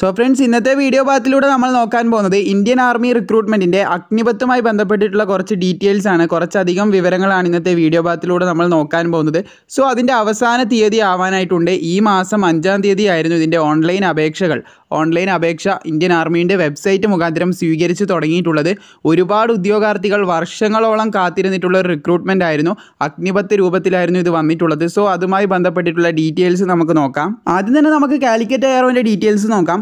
so friends ഇന്നത്തെ video പാത്തിലൂടെ നമ്മൾ നോക്കാൻ പോകുന്നത് ഇന്ത്യൻ ആർമി റിക്രൂട്ട്മെൻറ്റിൻ്റെ അഗ്നിപത്തുമായി ബന്ധപ്പെട്ടിട്ടുള്ള കുറച്ച് ഡീറ്റെയിൽസ് ആണ് കുറച്ചധികം വിവരങ്ങളാണ് ഇന്നത്തെ വീഡിയോ പാത്തിലൂടെ നമ്മൾ നോക്കാൻ പോകുന്നത് സോ അതിൻ്റെ അവസാന തീയതി ആവാനായിട്ടുണ്ട് ഈ മാസം അഞ്ചാം തീയതി ആയിരുന്നു ഇതിൻ്റെ ഓൺലൈൻ അപേക്ഷകൾ ഓൺലൈൻ അപേക്ഷ ഇന്ത്യൻ ആർമിയുടെ വെബ്സൈറ്റ് മുഖാന്തരം സ്വീകരിച്ചു തുടങ്ങിയിട്ടുള്ളത് ഒരുപാട് ഉദ്യോഗാർത്ഥികൾ വർഷങ്ങളോളം കാത്തിരുന്നിട്ടുള്ള ഒരു റിക്രൂട്ട്മെൻ്റ് ആയിരുന്നു അഗ്നിപത്ത് രൂപത്തിലായിരുന്നു ഇത് വന്നിട്ടുള്ളത് സോ അതുമായി ബന്ധപ്പെട്ടിട്ടുള്ള ഡീറ്റെയിൽസ് നമുക്ക് നോക്കാം ആദ്യം തന്നെ നമുക്ക് കാലിക്കറ്റ് എയർവേൻ്റെ ഡീറ്റെയിൽസ് നോക്കാം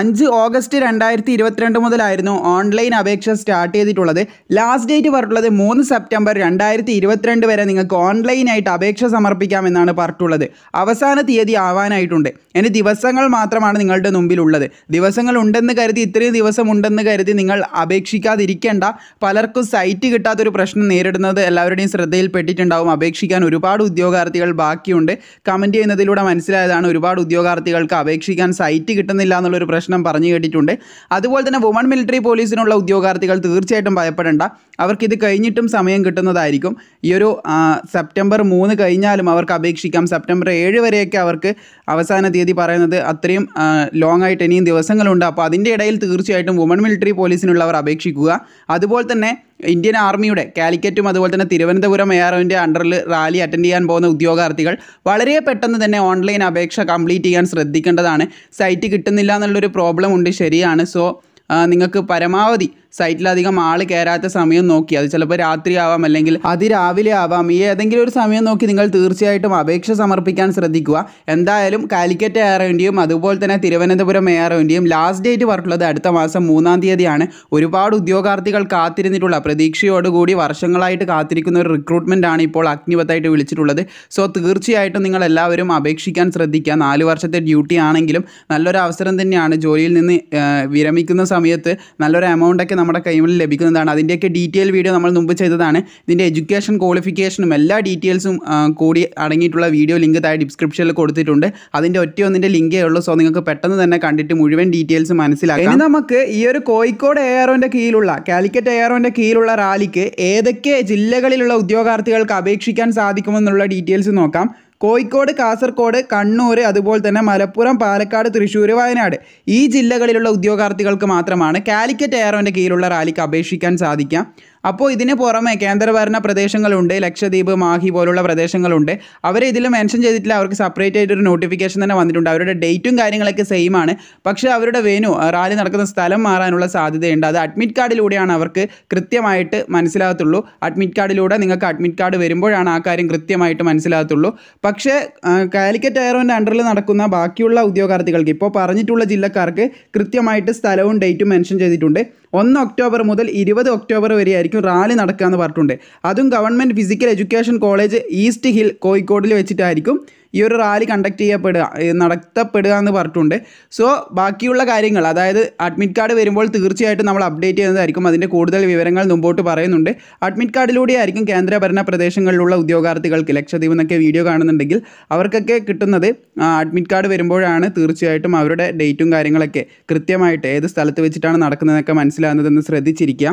അഞ്ച് ഓഗസ്റ്റ് രണ്ടായിരത്തി ഇരുപത്തിരണ്ട് മുതലായിരുന്നു ഓൺലൈൻ അപേക്ഷ സ്റ്റാർട്ട് ചെയ്തിട്ടുള്ളത് ലാസ്റ്റ് ഡേറ്റ് പറഞ്ഞിട്ടുള്ളത് മൂന്ന് സെപ്റ്റംബർ രണ്ടായിരത്തി ഇരുപത്തിരണ്ട് വരെ നിങ്ങൾക്ക് ഓൺലൈനായിട്ട് അപേക്ഷ സമർപ്പിക്കാമെന്നാണ് പറഞ്ഞിട്ടുള്ളത് അവസാന തീയതി ആവാനായിട്ടുണ്ട് ഇനി ദിവസങ്ങൾ മാത്രമാണ് നിങ്ങളുടെ മുമ്പിലുള്ളത് ദിവസങ്ങൾ ഉണ്ടെന്ന് കരുതി ഇത്രയും ദിവസം ഉണ്ടെന്ന് കരുതി നിങ്ങൾ അപേക്ഷിക്കാതിരിക്കേണ്ട പലർക്കും സൈറ്റ് കിട്ടാത്തൊരു പ്രശ്നം നേരിടുന്നത് എല്ലാവരുടെയും ശ്രദ്ധയിൽപ്പെട്ടിട്ടുണ്ടാവും അപേക്ഷിക്കാൻ ഒരുപാട് ഉദ്യോഗാർത്ഥികൾ ബാക്കിയുണ്ട് കമൻറ്റ് ചെയ്യുന്നതിലൂടെ മനസ്സിലായതാണ് ഒരുപാട് ഉദ്യോഗാർത്ഥികൾക്ക് അപേക്ഷിക്കാൻ സൈറ്റ് കിട്ടുന്നില്ല എന്നുള്ളൊരു പ്രശ്നം പറഞ്ഞു കേട്ടിട്ടുണ്ട് അതുപോലെ തന്നെ വുമൺ മിലിറ്ററി പോലീസിനുള്ള ഉദ്യോഗാർത്ഥികൾ തീർച്ചയായിട്ടും ഭയപ്പെടേണ്ട അവർക്കിത് കഴിഞ്ഞിട്ടും സമയം കിട്ടുന്നതായിരിക്കും ഈ ഒരു സെപ്റ്റംബർ മൂന്ന് കഴിഞ്ഞാലും അവർക്ക് അപേക്ഷിക്കാം സെപ്റ്റംബർ ഏഴ് വരെയൊക്കെ അവർക്ക് അവസാന തീയതി പറയുന്നത് അത്രയും ലോങ് ആയിട്ട് ഇനിയും ദിവസങ്ങളുണ്ട് അപ്പോൾ അതിൻ്റെ ഇടയിൽ തീർച്ചയായിട്ടും വുമൺ മിലിറ്ററി പോലീസിനുള്ളവർ അപേക്ഷിക്കുക അതുപോലെ തന്നെ ഇന്ത്യൻ ആർമിയുടെ കാലിക്കറ്റും അതുപോലെ തന്നെ തിരുവനന്തപുരം എ ആർഒൻ്റെ അണ്ടറിൽ റാലി അറ്റൻഡ് ചെയ്യാൻ പോകുന്ന ഉദ്യോഗാർത്ഥികൾ വളരെ പെട്ടെന്ന് തന്നെ ഓൺലൈൻ അപേക്ഷ കംപ്ലീറ്റ് ചെയ്യാൻ ശ്രദ്ധിക്കേണ്ടതാണ് സൈറ്റ് കിട്ടുന്നില്ല എന്നുള്ളൊരു പ്രോബ്ലം ഉണ്ട് ശരിയാണ് സോ നിങ്ങൾക്ക് പരമാവധി സൈറ്റിലധികം ആൾ കയറാത്ത സമയം നോക്കി അത് ചിലപ്പോൾ രാത്രി ആവാം അല്ലെങ്കിൽ അതിരാവിലെ ആവാം ഈ ഏതെങ്കിലും ഒരു സമയം നോക്കി നിങ്ങൾ തീർച്ചയായിട്ടും അപേക്ഷ സമർപ്പിക്കാൻ ശ്രദ്ധിക്കുക എന്തായാലും കാലിക്കറ്റ് എയർ ഇന്ത്യയും അതുപോലെ തന്നെ തിരുവനന്തപുരം എയർ ഇന്ത്യയും ലാസ്റ്റ് ഡേറ്റ് പറഞ്ഞിട്ടുള്ളത് അടുത്ത മാസം മൂന്നാം തീയതിയാണ് ഒരുപാട് ഉദ്യോഗാർത്ഥികൾ കാത്തിരുന്നിട്ടുള്ള പ്രതീക്ഷയോടുകൂടി വർഷങ്ങളായിട്ട് കാത്തിരിക്കുന്ന ഒരു റിക്രൂട്ട്മെൻ്റ് ആണ് ഇപ്പോൾ അഗ്നിപത്തായിട്ട് വിളിച്ചിട്ടുള്ളത് സോ തീർച്ചയായിട്ടും നിങ്ങൾ എല്ലാവരും അപേക്ഷിക്കാൻ ശ്രദ്ധിക്കുക നാല് വർഷത്തെ ഡ്യൂട്ടി ആണെങ്കിലും നല്ലൊരു അവസരം തന്നെയാണ് ജോലിയിൽ നിന്ന് വിരമിക്കുന്ന സമയത്ത് നല്ലൊരു എമൗണ്ടൊക്കെ നമ്മൾ നമ്മുടെ കൈമിൽ ലഭിക്കുന്നതാണ് അതിൻ്റെയൊക്കെ ഡീറ്റെയിൽ വീഡിയോ നമ്മൾ മുമ്പ് ചെയ്തതാണ് ഇതിൻ്റെ എഡ്യൂക്കേഷൻ ക്വാളിഫിക്കേഷനും എല്ലാ ഡീറ്റെയിൽസും കൂടി അടങ്ങിയിട്ടുള്ള വീഡിയോ ലിങ്ക് താഴെ ഡിസ്ക്രിപ്ഷനിൽ കൊടുത്തിട്ടുണ്ട് അതിൻ്റെ ഒറ്റ ഒന്നിൻ്റെ ലിങ്കേ ഉള്ളൂ സോ നിങ്ങൾക്ക് പെട്ടെന്ന് തന്നെ കണ്ടിട്ട് മുഴുവൻ ഡീറ്റെയിൽസ് മനസ്സിലാക്കാം ഇനി നമുക്ക് ഈ ഒരു കോഴിക്കോട് എയറോൻ്റെ കീഴിലുള്ള കാലിക്കറ്റ് എയറോൻ്റെ കീഴിലുള്ള റാലിക്ക് ഏതൊക്കെ ജില്ലകളിലുള്ള ഉദ്യോഗാർത്ഥികൾക്ക് അപേക്ഷിക്കാൻ സാധിക്കുമെന്നുള്ള ഡീറ്റെയിൽസ് നോക്കാം കോഴിക്കോട് കാസർഗോഡ് കണ്ണൂർ അതുപോലെ തന്നെ മലപ്പുറം പാലക്കാട് തൃശ്ശൂർ വയനാട് ഈ ജില്ലകളിലുള്ള ഉദ്യോഗാർത്ഥികൾക്ക് മാത്രമാണ് കാലിക്കറ്റ് എയറോൻ്റെ കീഴിലുള്ള റാലിക്ക് അപേക്ഷിക്കാൻ സാധിക്കുക അപ്പോൾ ഇതിന് പുറമെ കേന്ദ്രഭരണ പ്രദേശങ്ങളുണ്ട് ലക്ഷദ്വീപ് മാഹി പോലുള്ള പ്രദേശങ്ങളുണ്ട് അവരെ ഇതിൽ മെൻഷൻ ചെയ്തിട്ടില്ല അവർക്ക് സെപ്പറേറ്റ് ആയിട്ട് ഒരു നോട്ടിഫിക്കേഷൻ തന്നെ വന്നിട്ടുണ്ട് അവരുടെ ഡേറ്റും കാര്യങ്ങളൊക്കെ സെയിം ആണ് പക്ഷേ അവരുടെ വേനു റാലി നടക്കുന്ന സ്ഥലം മാറാനുള്ള സാധ്യതയുണ്ട് അത് അഡ്മിറ്റ് കാർഡിലൂടെയാണ് അവർക്ക് കൃത്യമായിട്ട് മനസ്സിലാകത്തുള്ളൂ അഡ്മിറ്റ് കാർഡിലൂടെ നിങ്ങൾക്ക് അഡ്മിറ്റ് കാർഡ് വരുമ്പോഴാണ് ആ കാര്യം കൃത്യമായിട്ട് മനസ്സിലാകത്തുള്ളൂ പക്ഷേ കാലിക്കറ്റ് എയർവൻ്റെ അണ്ടറിൽ നടക്കുന്ന ബാക്കിയുള്ള ഉദ്യോഗാർത്ഥികൾക്ക് ഇപ്പോൾ പറഞ്ഞിട്ടുള്ള ജില്ലക്കാർക്ക് കൃത്യമായിട്ട് സ്ഥലവും ഡേറ്റും മെൻഷൻ ചെയ്തിട്ടുണ്ട് ഒന്ന് ഒക്ടോബർ മുതൽ ഇരുപത് ഒക്ടോബർ വരെ ആയിരിക്കും റാലി നടക്കുക എന്ന് പറഞ്ഞിട്ടുണ്ട് അതും government physical education college East Hill കോഴിക്കോടിൽ വെച്ചിട്ടായിരിക്കും ഈ ഒരു റാലി കണ്ടക്ട് ചെയ്യപ്പെടുക നടത്തപ്പെടുക എന്ന് പറഞ്ഞിട്ടുണ്ട് സോ ബാക്കിയുള്ള കാര്യങ്ങൾ അതായത് അഡ്മിറ്റ് കാർഡ് വരുമ്പോൾ തീർച്ചയായിട്ടും നമ്മൾ അപ്ഡേറ്റ് ചെയ്യുന്നതായിരിക്കും അതിൻ്റെ കൂടുതൽ വിവരങ്ങൾ മുമ്പോട്ട് പറയുന്നുണ്ട് അഡ്മിറ്റ് കാർഡിലൂടെയായിരിക്കും കേന്ദ്രഭരണ പ്രദേശങ്ങളിലുള്ള ഉദ്യോഗാർത്ഥികൾക്ക് ലക്ഷദ്വീപ് എന്നൊക്കെ വീഡിയോ കാണുന്നുണ്ടെങ്കിൽ അവർക്കൊക്കെ കിട്ടുന്നത് അഡ്മിറ്റ് കാർഡ് വരുമ്പോഴാണ് തീർച്ചയായിട്ടും അവരുടെ ഡേറ്റും കാര്യങ്ങളൊക്കെ കൃത്യമായിട്ട് ഏത് സ്ഥലത്ത് വെച്ചിട്ടാണ് നടക്കുന്നതെന്നൊക്കെ മനസ്സിലാകുന്നതെന്ന് ശ്രദ്ധിച്ചിരിക്കുക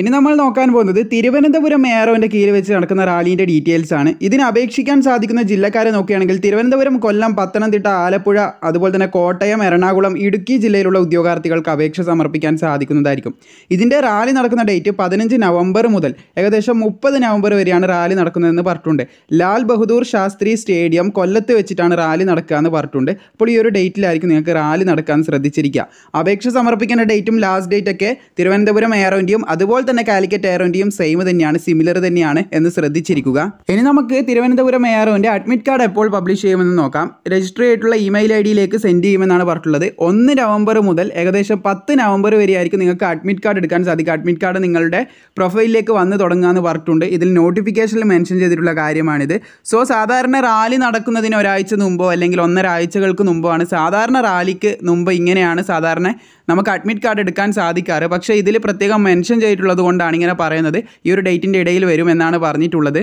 ഇനി നമ്മൾ നോക്കാൻ പോകുന്നത് തിരുവനന്തപുരം മേയറോൻ്റെ കീഴിൽ വെച്ച് നടക്കുന്ന റാലിൻ്റെ ഡീറ്റെയിൽസ് ആണ് ഇതിന് അപേക്ഷിക്കാൻ സാധിക്കുന്ന ജില്ലക്കാരെ നോക്കുകയാണെങ്കിൽ തിരുവനന്തപുരം കൊല്ലം പത്തനംതിട്ട ആലപ്പുഴ അതുപോലെ തന്നെ കോട്ടയം എറണാകുളം ഇടുക്കി ജില്ലയിലുള്ള ഉദ്യോഗാർത്ഥികൾക്ക് അപേക്ഷ സമർപ്പിക്കാൻ സാധിക്കുന്നതായിരിക്കും ഇതിൻ്റെ റാലി നടക്കുന്ന ഡേറ്റ് പതിനഞ്ച് നവംബർ മുതൽ ഏകദേശം മുപ്പത് നവംബർ വരെയാണ് റാലി നടക്കുന്നതെന്ന് പറഞ്ഞിട്ടുണ്ട് ലാൽ ബഹദൂർ ശാസ്ത്രി സ്റ്റേഡിയം കൊല്ലത്ത് വെച്ചിട്ടാണ് റാലി നടക്കുക എന്ന് പറഞ്ഞിട്ടുണ്ട് അപ്പോൾ ഈ ഒരു ഡേറ്റിലായിരിക്കും നിങ്ങൾക്ക് റാലി നടക്കാൻ ശ്രദ്ധിച്ചിരിക്കുക അപേക്ഷ സമർപ്പിക്കേണ്ട ഡേറ്റും ലാസ്റ്റ് ഡേറ്റ് ഒക്കെ തിരുവനന്തപുരം എയറോൻ്റെയും അതുപോലെ അതുപോലെ തന്നെ കാലിക്കറ്റ് എയറോൻ്റെയും സെയിം തന്നെയാണ് സിമിലർ തന്നെയാണ് എന്ന് ശ്രദ്ധിച്ചിരിക്കുക ഇനി നമുക്ക് തിരുവനന്തപുരം എയറോൻ്റെ അഡ്മിറ്റ് കാർഡ് എപ്പോൾ പബ്ലിഷ് ചെയ്യുമെന്ന് നോക്കാം രജിസ്റ്റർ ചെയ്തിട്ടുള്ള ഇമെയിൽ ഐ ഡിയിലേക്ക് സെൻഡ് ചെയ്യുമെന്നാണ് പറഞ്ഞിട്ടുള്ളത് ഒന്ന് നവംബർ മുതൽ ഏകദേശം പത്ത് നവംബർ വരെ ആയിരിക്കും നിങ്ങൾക്ക് അഡ്മിറ്റ് കാർഡ് എടുക്കാൻ സാധിക്കും അഡ്മിറ്റ് കാർഡ് നിങ്ങളുടെ പ്രൊഫൈലിലേക്ക് വന്ന് തുടങ്ങാമെന്ന് പറഞ്ഞിട്ടുണ്ട് ഇതിൽ നോട്ടിഫിക്കേഷനിൽ മെൻഷൻ ചെയ്തിട്ടുള്ള കാര്യമാണിത് സോ സാധാരണ റാലി നടക്കുന്നതിന് ഒരാഴ്ച മുമ്പോ അല്ലെങ്കിൽ ഒന്നര ആഴ്ചകൾക്ക് മുമ്പോ ആണ് സാധാരണ റാലിക്ക് മുമ്പ് ഇങ്ങനെയാണ് സാധാരണ നമുക്ക് അഡ്മിറ്റ് കാർഡ് എടുക്കാൻ സാധിക്കാറ് പക്ഷേ ഇതിൽ പ്രത്യേകം മെൻഷൻ ചെയ്തിട്ടുള്ളത് കൊണ്ടാണ് ഇങ്ങനെ പറയുന്നത് ഈ ഒരു ഡേറ്റിൻ്റെ ഇടയിൽ വരും എന്നാണ് പറഞ്ഞിട്ടുള്ളത്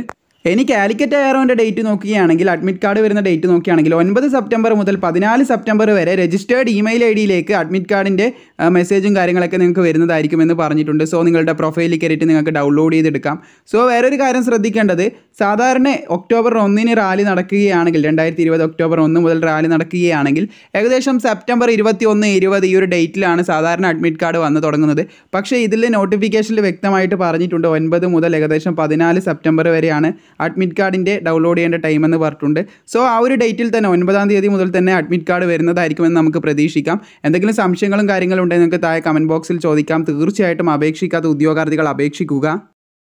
ഇനി കാലിക്കറ്റ് എയറോൻ്റെ ഡേറ്റ് നോക്കുകയാണെങ്കിൽ അഡ്മിറ്റ് കാർഡ് വരുന്ന ഡേറ്റ് നോക്കുകയാണെങ്കിൽ ഒൻപത് സെപ്റ്റംബർ മുതൽ പതിനാല് സെപ്റ്റംബർ വരെ രജിസ്റ്റേർഡ് ഇമെയിൽ ഐ ഡിയിലേക്ക് അഡ്മിറ്റ് കാർഡിൻ്റെ മെസ്സേജും കാര്യങ്ങളൊക്കെ നിങ്ങൾക്ക് വരുന്നതായിരിക്കും എന്ന് പറഞ്ഞിട്ടുണ്ട് സോ നിങ്ങളുടെ പ്രൊഫൈലിൽ കയറിയിട്ട് നിങ്ങൾക്ക് ഡൗൺലോഡ് ചെയ്തെടുക്കാം സോ വേറൊരു കാര്യം ശ്രദ്ധിക്കേണ്ടത് സാധാരണ ഒക്ടോബർ ഒന്നിന് റാലി നടക്കുകയാണെങ്കിൽ രണ്ടായിരത്തി ഇരുപത് ഒക്ടോബർ ഒന്ന് മുതൽ റാലി നടക്കുകയാണെങ്കിൽ ഏകദേശം സെപ്റ്റംബർ ഇരുപത്തി ഒന്ന് ഇരുപത് ഈ ഒരു ഡേറ്റിലാണ് സാധാരണ അഡ്മിറ്റ് കാർഡ് വന്ന് തുടങ്ങുന്നത് പക്ഷേ ഇതിൽ നോട്ടിഫിക്കേഷനിൽ വ്യക്തമായിട്ട് പറഞ്ഞിട്ടുണ്ട് ഒൻപത് മുതൽ ഏകദേശം പതിനാല് സെപ്റ്റംബർ വരെയാണ് അഡ്മിറ്റ് കാർഡിൻ്റെ ഡൗൺലോഡ് ചെയ്യേണ്ട ടൈം എന്ന് പറഞ്ഞിട്ടുണ്ട് സോ ആ ഒരു ഡേറ്റിൽ തന്നെ ഒൻപതാം തീയതി മുതൽ തന്നെ അഡ്മിറ്റ് കാർഡ് വരുന്നതായിരിക്കുമെന്ന് നമുക്ക് പ്രതീക്ഷിക്കാം എന്തെങ്കിലും സംശയങ്ങളും കാര്യങ്ങളും ഉണ്ടെങ്കിൽ നിങ്ങൾക്ക് താഴെ കമൻറ്റ് ബോക്സിൽ ചോദിക്കാം തീർച്ചയായിട്ടും അപേക്ഷിക്കാത്ത ഉദ്യോഗാർത്ഥികൾ അപേക്ഷിക്കുക